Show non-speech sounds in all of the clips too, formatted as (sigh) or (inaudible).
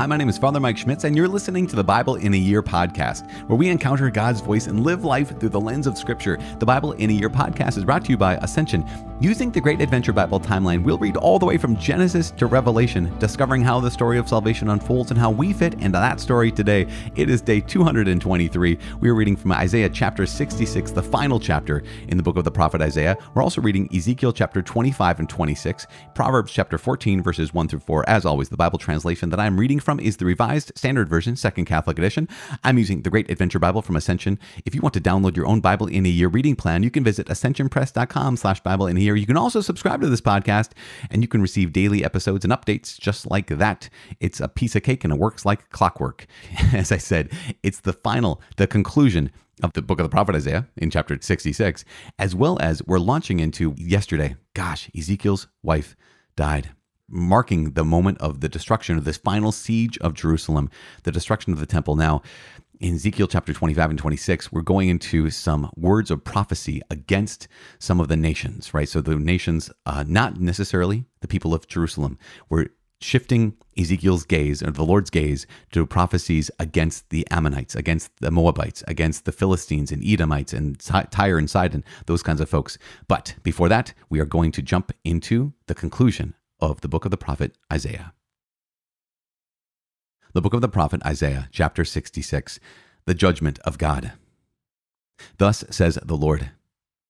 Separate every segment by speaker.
Speaker 1: Hi, my name is Father Mike Schmitz, and you're listening to the Bible in a Year podcast, where we encounter God's voice and live life through the lens of Scripture. The Bible in a Year podcast is brought to you by Ascension. Using the Great Adventure Bible timeline, we'll read all the way from Genesis to Revelation, discovering how the story of salvation unfolds and how we fit into that story today. It is day 223. We are reading from Isaiah chapter 66, the final chapter in the book of the prophet Isaiah. We're also reading Ezekiel chapter 25 and 26, Proverbs chapter 14, verses 1 through 4. As always, the Bible translation that I'm reading from from is the Revised Standard Version, Second Catholic Edition. I'm using the Great Adventure Bible from Ascension. If you want to download your own Bible in a year reading plan, you can visit ascensionpress.com slash Bible in a year. You can also subscribe to this podcast and you can receive daily episodes and updates just like that. It's a piece of cake and it works like clockwork. (laughs) As I said, it's the final, the conclusion of the book of the prophet Isaiah in chapter 66, as well as we're launching into yesterday. Gosh, Ezekiel's wife died marking the moment of the destruction of this final siege of Jerusalem, the destruction of the temple. Now, in Ezekiel chapter 25 and 26, we're going into some words of prophecy against some of the nations, right? So the nations, uh, not necessarily the people of Jerusalem, were shifting Ezekiel's gaze or the Lord's gaze to prophecies against the Ammonites, against the Moabites, against the Philistines and Edomites and Tyre and Sidon, those kinds of folks. But before that, we are going to jump into the conclusion of the book of the prophet Isaiah. The book of the prophet Isaiah, chapter 66, the judgment of God. Thus says the Lord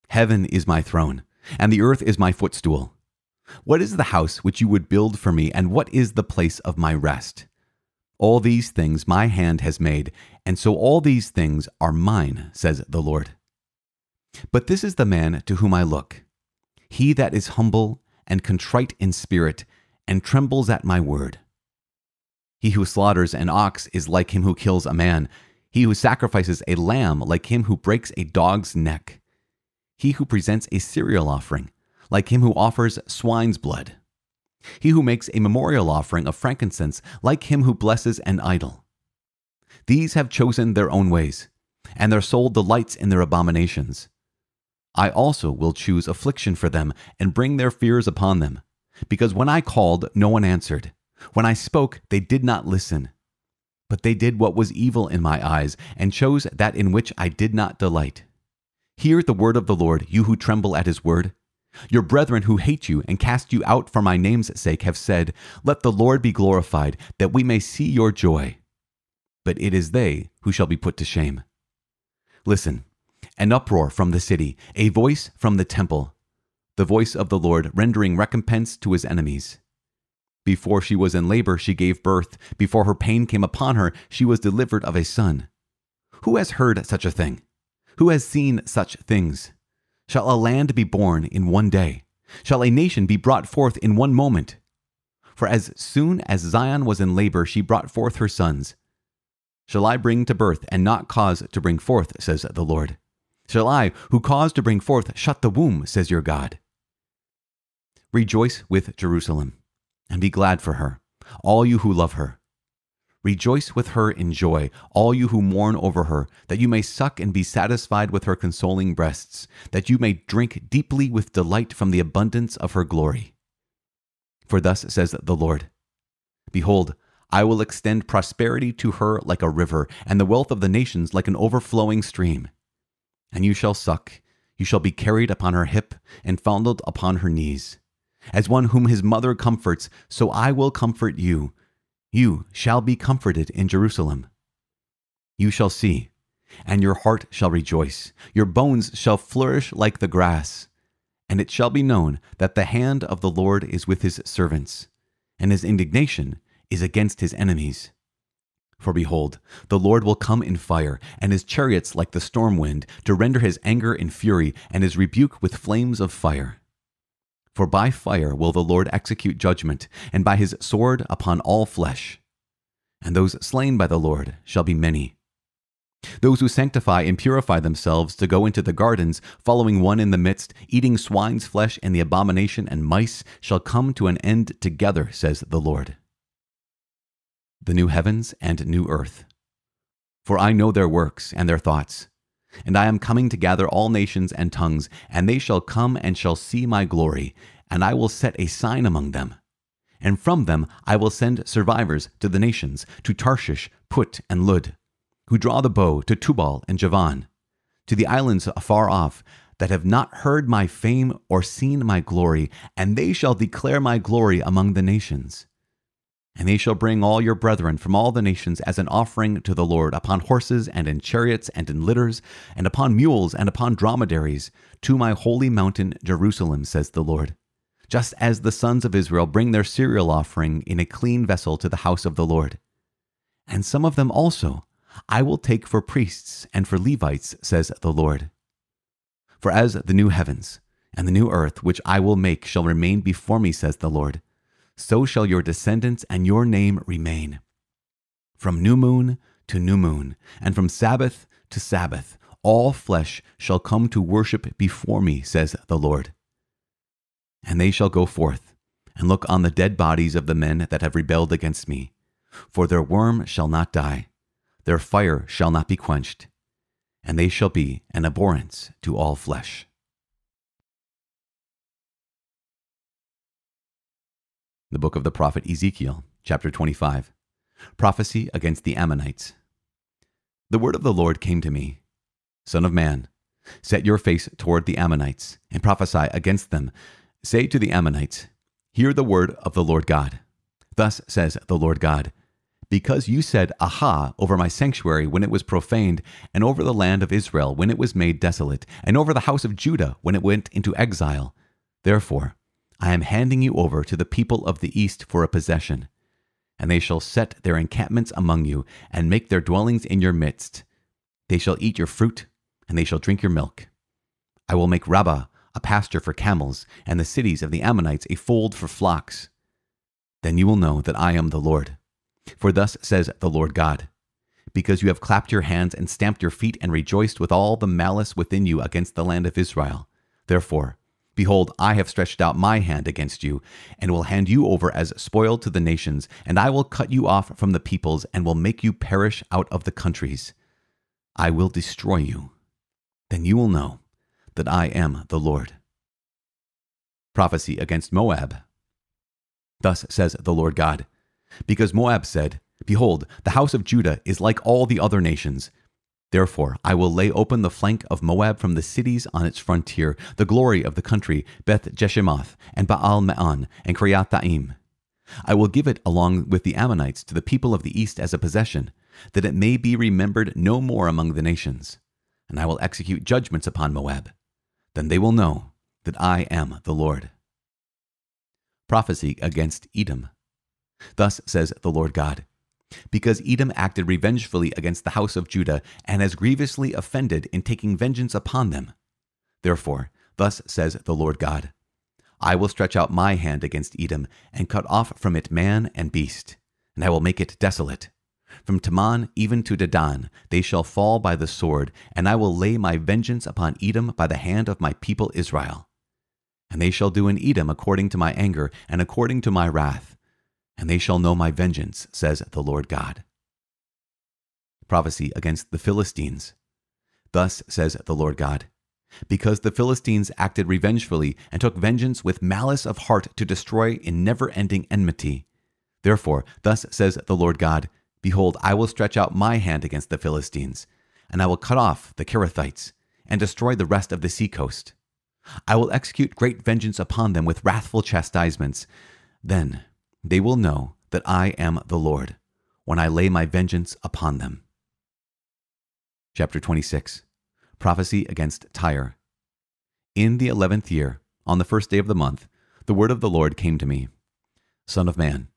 Speaker 1: Heaven is my throne, and the earth is my footstool. What is the house which you would build for me, and what is the place of my rest? All these things my hand has made, and so all these things are mine, says the Lord. But this is the man to whom I look, he that is humble and contrite in spirit, and trembles at my word. He who slaughters an ox is like him who kills a man. He who sacrifices a lamb, like him who breaks a dog's neck. He who presents a cereal offering, like him who offers swine's blood. He who makes a memorial offering of frankincense, like him who blesses an idol. These have chosen their own ways, and their soul delights in their abominations. I also will choose affliction for them and bring their fears upon them. Because when I called, no one answered. When I spoke, they did not listen. But they did what was evil in my eyes, and chose that in which I did not delight. Hear the word of the Lord, you who tremble at his word. Your brethren who hate you and cast you out for my name's sake have said, Let the Lord be glorified, that we may see your joy. But it is they who shall be put to shame. Listen, an uproar from the city, a voice from the temple, the voice of the Lord rendering recompense to his enemies. Before she was in labor, she gave birth. Before her pain came upon her, she was delivered of a son. Who has heard such a thing? Who has seen such things? Shall a land be born in one day? Shall a nation be brought forth in one moment? For as soon as Zion was in labor, she brought forth her sons. Shall I bring to birth and not cause to bring forth, says the Lord? Shall I, who caused to bring forth, shut the womb, says your God? Rejoice with Jerusalem, and be glad for her, all you who love her. Rejoice with her in joy, all you who mourn over her, that you may suck and be satisfied with her consoling breasts, that you may drink deeply with delight from the abundance of her glory. For thus says the Lord Behold, I will extend prosperity to her like a river, and the wealth of the nations like an overflowing stream and you shall suck. You shall be carried upon her hip and fondled upon her knees. As one whom his mother comforts, so I will comfort you. You shall be comforted in Jerusalem. You shall see, and your heart shall rejoice. Your bones shall flourish like the grass. And it shall be known that the hand of the Lord is with his servants, and his indignation is against his enemies. For behold, the Lord will come in fire, and his chariots like the storm wind, to render his anger in fury, and his rebuke with flames of fire. For by fire will the Lord execute judgment, and by his sword upon all flesh. And those slain by the Lord shall be many. Those who sanctify and purify themselves to go into the gardens, following one in the midst, eating swine's flesh and the abomination and mice, shall come to an end together, says the Lord the new heavens and new earth. For I know their works and their thoughts. And I am coming to gather all nations and tongues, and they shall come and shall see my glory, and I will set a sign among them. And from them I will send survivors to the nations, to Tarshish, Put, and Lud, who draw the bow to Tubal and Javan, to the islands afar off, that have not heard my fame or seen my glory, and they shall declare my glory among the nations. And they shall bring all your brethren from all the nations as an offering to the Lord, upon horses, and in chariots, and in litters, and upon mules, and upon dromedaries, to my holy mountain Jerusalem, says the Lord. Just as the sons of Israel bring their cereal offering in a clean vessel to the house of the Lord. And some of them also I will take for priests and for Levites, says the Lord. For as the new heavens and the new earth which I will make shall remain before me, says the Lord, so shall your descendants and your name remain. From new moon to new moon, and from Sabbath to Sabbath, all flesh shall come to worship before me, says the Lord. And they shall go forth, and look on the dead bodies of the men that have rebelled against me. For their worm shall not die, their fire shall not be quenched, and they shall be an abhorrence to all flesh. The book of the prophet Ezekiel, chapter 25. Prophecy against the Ammonites. The word of the Lord came to me Son of man, set your face toward the Ammonites, and prophesy against them. Say to the Ammonites, Hear the word of the Lord God. Thus says the Lord God Because you said, Aha, over my sanctuary when it was profaned, and over the land of Israel when it was made desolate, and over the house of Judah when it went into exile, therefore, I am handing you over to the people of the east for a possession. And they shall set their encampments among you, and make their dwellings in your midst. They shall eat your fruit, and they shall drink your milk. I will make Rabbah a pasture for camels, and the cities of the Ammonites a fold for flocks. Then you will know that I am the Lord. For thus says the Lord God Because you have clapped your hands and stamped your feet and rejoiced with all the malice within you against the land of Israel, therefore Behold, I have stretched out my hand against you, and will hand you over as spoil to the nations, and I will cut you off from the peoples, and will make you perish out of the countries. I will destroy you. Then you will know that I am the Lord. Prophecy against Moab. Thus says the Lord God, because Moab said, Behold, the house of Judah is like all the other nations, Therefore, I will lay open the flank of Moab from the cities on its frontier, the glory of the country, Beth Jeshimoth, and Baal Meon, and Kriathaim. I will give it along with the Ammonites to the people of the east as a possession, that it may be remembered no more among the nations. And I will execute judgments upon Moab. Then they will know that I am the Lord. Prophecy against Edom. Thus says the Lord God because Edom acted revengefully against the house of Judah and has grievously offended in taking vengeance upon them. Therefore, thus says the Lord God I will stretch out my hand against Edom and cut off from it man and beast, and I will make it desolate. From Taman even to Dedan they shall fall by the sword, and I will lay my vengeance upon Edom by the hand of my people Israel. And they shall do in Edom according to my anger and according to my wrath and they shall know my vengeance, says the Lord God. Prophecy against the Philistines. Thus says the Lord God Because the Philistines acted revengefully and took vengeance with malice of heart to destroy in never ending enmity. Therefore, thus says the Lord God Behold, I will stretch out my hand against the Philistines, and I will cut off the Kirithites, and destroy the rest of the seacoast. I will execute great vengeance upon them with wrathful chastisements. Then they will know that I am the Lord when I lay my vengeance upon them. Chapter 26 Prophecy against Tyre. In the eleventh year, on the first day of the month, the word of the Lord came to me Son of man,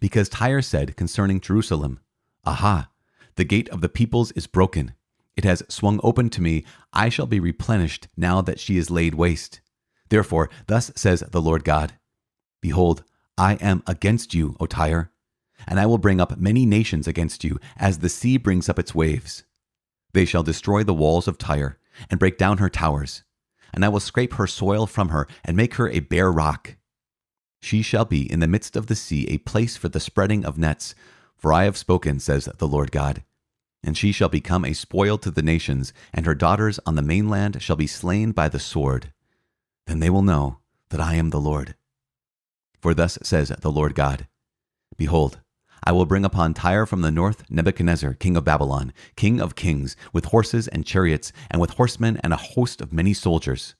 Speaker 1: because Tyre said concerning Jerusalem, Aha, the gate of the peoples is broken. It has swung open to me. I shall be replenished now that she is laid waste. Therefore, thus says the Lord God Behold, I am against you, O Tyre, and I will bring up many nations against you, as the sea brings up its waves. They shall destroy the walls of Tyre, and break down her towers, and I will scrape her soil from her, and make her a bare rock. She shall be in the midst of the sea a place for the spreading of nets, for I have spoken, says the Lord God. And she shall become a spoil to the nations, and her daughters on the mainland shall be slain by the sword. Then they will know that I am the Lord. For thus says the Lord God Behold, I will bring upon Tyre from the north Nebuchadnezzar, king of Babylon, king of kings, with horses and chariots, and with horsemen and a host of many soldiers.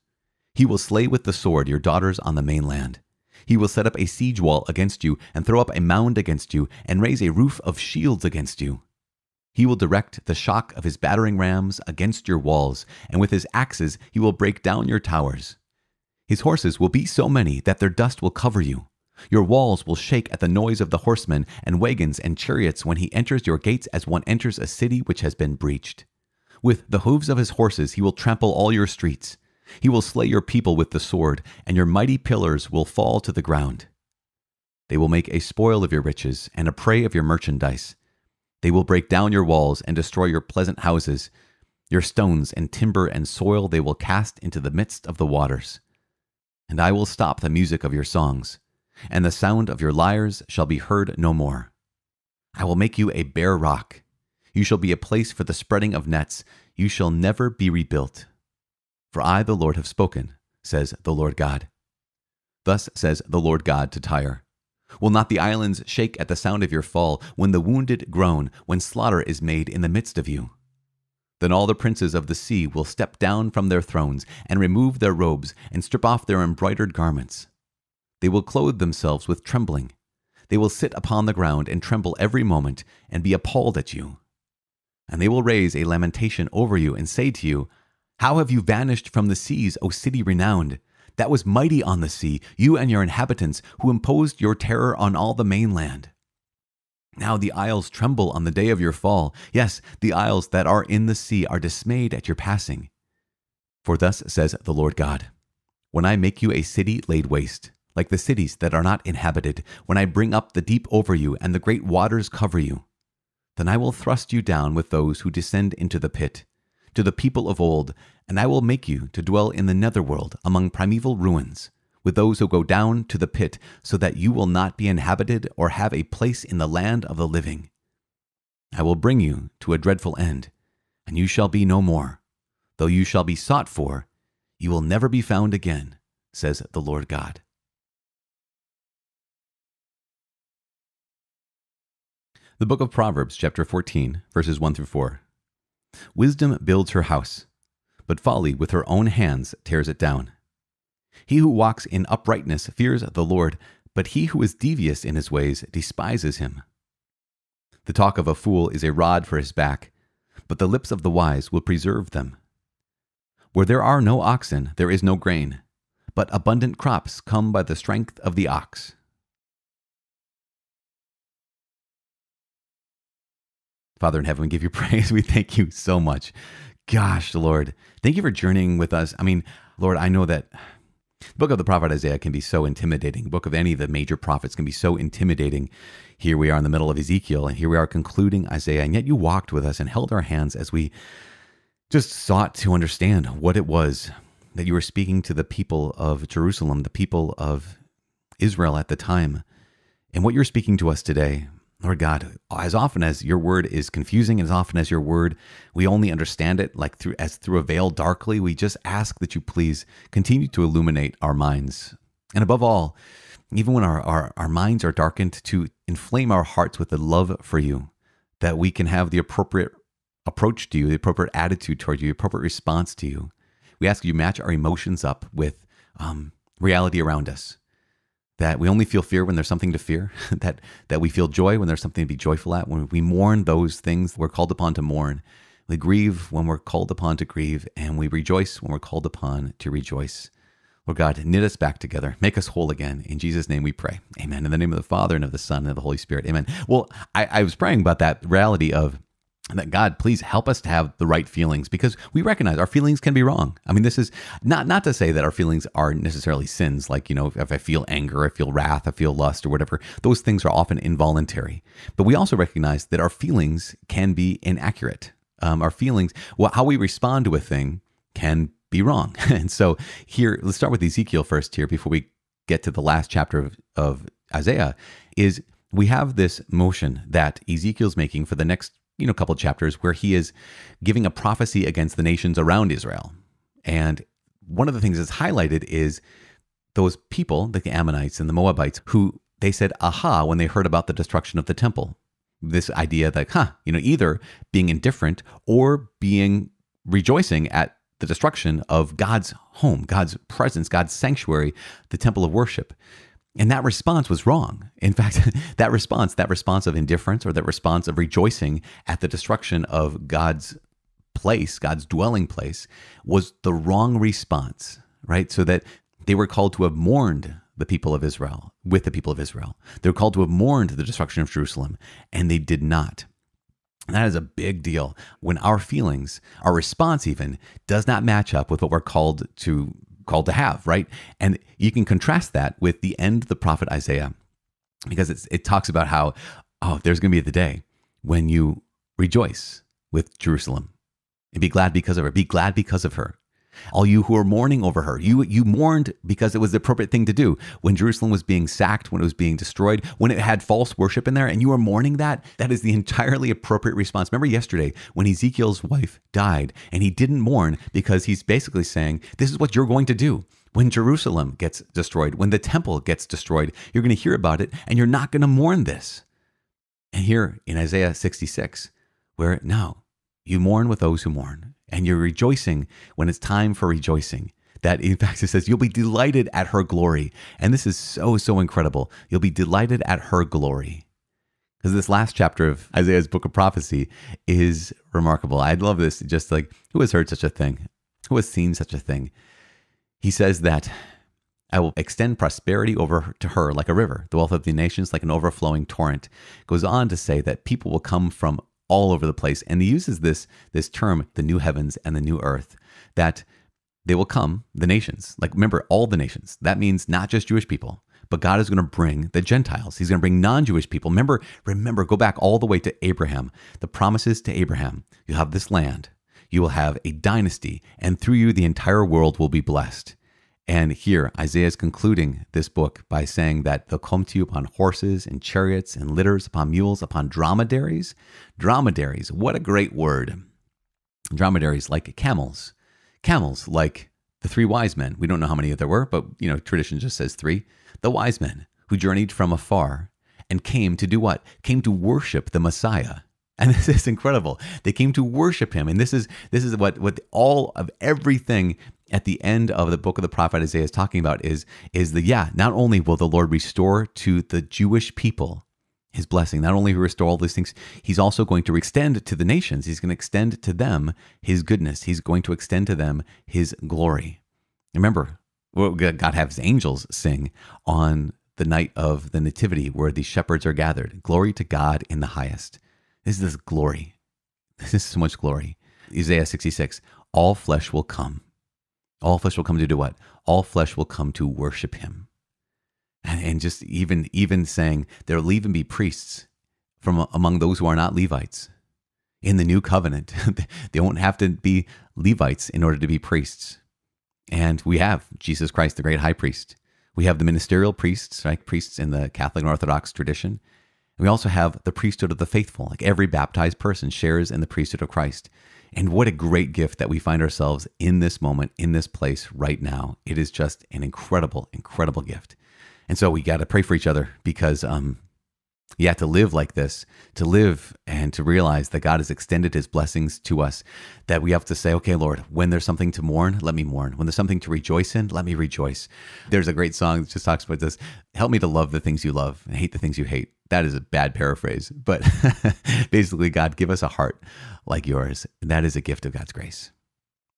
Speaker 1: He will slay with the sword your daughters on the mainland. He will set up a siege wall against you, and throw up a mound against you, and raise a roof of shields against you. He will direct the shock of his battering rams against your walls, and with his axes he will break down your towers. His horses will be so many that their dust will cover you. Your walls will shake at the noise of the horsemen and wagons and chariots when he enters your gates as one enters a city which has been breached. With the hoofs of his horses he will trample all your streets. He will slay your people with the sword, and your mighty pillars will fall to the ground. They will make a spoil of your riches and a prey of your merchandise. They will break down your walls and destroy your pleasant houses. Your stones and timber and soil they will cast into the midst of the waters. And I will stop the music of your songs and the sound of your lyres shall be heard no more. I will make you a bare rock. You shall be a place for the spreading of nets. You shall never be rebuilt. For I, the Lord, have spoken, says the Lord God. Thus says the Lord God to Tyre Will not the islands shake at the sound of your fall, when the wounded groan, when slaughter is made in the midst of you? Then all the princes of the sea will step down from their thrones, and remove their robes, and strip off their embroidered garments. They will clothe themselves with trembling. They will sit upon the ground and tremble every moment and be appalled at you. And they will raise a lamentation over you and say to you, How have you vanished from the seas, O city renowned? That was mighty on the sea, you and your inhabitants, who imposed your terror on all the mainland. Now the isles tremble on the day of your fall. Yes, the isles that are in the sea are dismayed at your passing. For thus says the Lord God When I make you a city laid waste, like the cities that are not inhabited, when I bring up the deep over you and the great waters cover you. Then I will thrust you down with those who descend into the pit, to the people of old, and I will make you to dwell in the netherworld among primeval ruins, with those who go down to the pit, so that you will not be inhabited or have a place in the land of the living. I will bring you to a dreadful end, and you shall be no more. Though you shall be sought for, you will never be found again, says the Lord God. The book of Proverbs, chapter 14, verses 1 through 4. Wisdom builds her house, but folly with her own hands tears it down. He who walks in uprightness fears the Lord, but he who is devious in his ways despises him. The talk of a fool is a rod for his back, but the lips of the wise will preserve them. Where there are no oxen, there is no grain, but abundant crops come by the strength of the ox. Father in heaven, we give you (laughs) praise. We thank you so much. Gosh, Lord, thank you for journeying with us. I mean, Lord, I know that the book of the prophet Isaiah can be so intimidating. The book of any of the major prophets can be so intimidating. Here we are in the middle of Ezekiel, and here we are concluding Isaiah, and yet you walked with us and held our hands as we just sought to understand what it was that you were speaking to the people of Jerusalem, the people of Israel at the time, and what you're speaking to us today. Lord God, as often as your word is confusing, as often as your word, we only understand it like through as through a veil darkly, we just ask that you please continue to illuminate our minds. And above all, even when our, our, our minds are darkened, to inflame our hearts with the love for you, that we can have the appropriate approach to you, the appropriate attitude toward you, the appropriate response to you. We ask you match our emotions up with um, reality around us that we only feel fear when there's something to fear, (laughs) that, that we feel joy when there's something to be joyful at, when we mourn those things we're called upon to mourn. We grieve when we're called upon to grieve, and we rejoice when we're called upon to rejoice. Lord God, knit us back together, make us whole again. In Jesus' name we pray. Amen. In the name of the Father, and of the Son, and of the Holy Spirit. Amen. Well, I, I was praying about that reality of that God, please help us to have the right feelings because we recognize our feelings can be wrong. I mean, this is not not to say that our feelings are necessarily sins. Like you know, if, if I feel anger, I feel wrath, I feel lust, or whatever, those things are often involuntary. But we also recognize that our feelings can be inaccurate. Um, our feelings, well, how we respond to a thing, can be wrong. (laughs) and so here, let's start with Ezekiel first. Here, before we get to the last chapter of, of Isaiah, is we have this motion that Ezekiel's making for the next you know, couple chapters where he is giving a prophecy against the nations around Israel. And one of the things that's highlighted is those people, the Ammonites and the Moabites, who they said, aha, when they heard about the destruction of the temple. This idea that, huh, you know, either being indifferent or being rejoicing at the destruction of God's home, God's presence, God's sanctuary, the temple of worship. And that response was wrong. In fact, (laughs) that response, that response of indifference or that response of rejoicing at the destruction of God's place, God's dwelling place, was the wrong response, right? So that they were called to have mourned the people of Israel, with the people of Israel. They were called to have mourned the destruction of Jerusalem, and they did not. That is a big deal when our feelings, our response even, does not match up with what we're called to called to have, right? And you can contrast that with the end of the prophet Isaiah, because it talks about how, oh, there's going to be the day when you rejoice with Jerusalem and be glad because of her. Be glad because of her. All you who are mourning over her, you, you mourned because it was the appropriate thing to do. When Jerusalem was being sacked, when it was being destroyed, when it had false worship in there, and you were mourning that, that is the entirely appropriate response. Remember yesterday when Ezekiel's wife died and he didn't mourn because he's basically saying, This is what you're going to do. When Jerusalem gets destroyed, when the temple gets destroyed, you're going to hear about it and you're not going to mourn this. And here in Isaiah 66, where now you mourn with those who mourn and you're rejoicing when it's time for rejoicing. That in fact it says you'll be delighted at her glory. And this is so, so incredible. You'll be delighted at her glory. Because this last chapter of Isaiah's book of prophecy is remarkable. I love this. Just like, who has heard such a thing? Who has seen such a thing? He says that I will extend prosperity over to her like a river, the wealth of the nations like an overflowing torrent. Goes on to say that people will come from all over the place. And he uses this, this term, the new heavens and the new earth, that they will come, the nations. Like, remember, all the nations. That means not just Jewish people, but God is going to bring the Gentiles. He's going to bring non Jewish people. Remember, remember, go back all the way to Abraham. The promises to Abraham you have this land, you will have a dynasty, and through you, the entire world will be blessed. And here, Isaiah is concluding this book by saying that they'll come to you upon horses and chariots and litters, upon mules, upon dromedaries. Dromedaries, what a great word. Dromedaries like camels, camels like the three wise men. We don't know how many there were, but you know, tradition just says three. The wise men who journeyed from afar and came to do what? Came to worship the Messiah. And (laughs) this is incredible. They came to worship him. And this is this is what what all of everything at the end of the book of the prophet Isaiah is talking about is is the yeah, not only will the Lord restore to the Jewish people his blessing, not only restore all these things, he's also going to extend to the nations. He's going to extend to them his goodness. He's going to extend to them his glory. Remember, God has angels sing on the night of the Nativity where the shepherds are gathered. Glory to God in the highest. This is this glory. This is so much glory. Isaiah 66 All flesh will come. All flesh will come to do what? All flesh will come to worship him. And, and just even even saying there'll even be priests from among those who are not Levites. In the new covenant, (laughs) they won't have to be Levites in order to be priests. And we have Jesus Christ, the great high priest. We have the ministerial priests, like Priests in the Catholic and Orthodox tradition. we also have the priesthood of the faithful, like every baptized person shares in the priesthood of Christ. And what a great gift that we find ourselves in this moment, in this place right now. It is just an incredible, incredible gift. And so we got to pray for each other because, um, yeah, to live like this, to live and to realize that God has extended his blessings to us, that we have to say, okay, Lord, when there's something to mourn, let me mourn. When there's something to rejoice in, let me rejoice. There's a great song that just talks about this. Help me to love the things you love and hate the things you hate that is a bad paraphrase, but (laughs) basically, God, give us a heart like yours. And that is a gift of God's grace.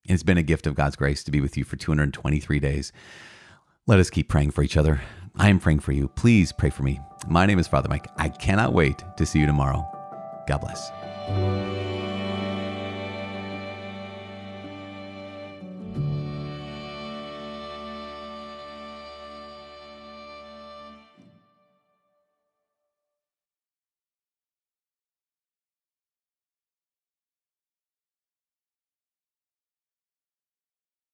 Speaker 1: And it's been a gift of God's grace to be with you for 223 days. Let us keep praying for each other. I am praying for you. Please pray for me. My name is Father Mike. I cannot wait to see you tomorrow. God bless.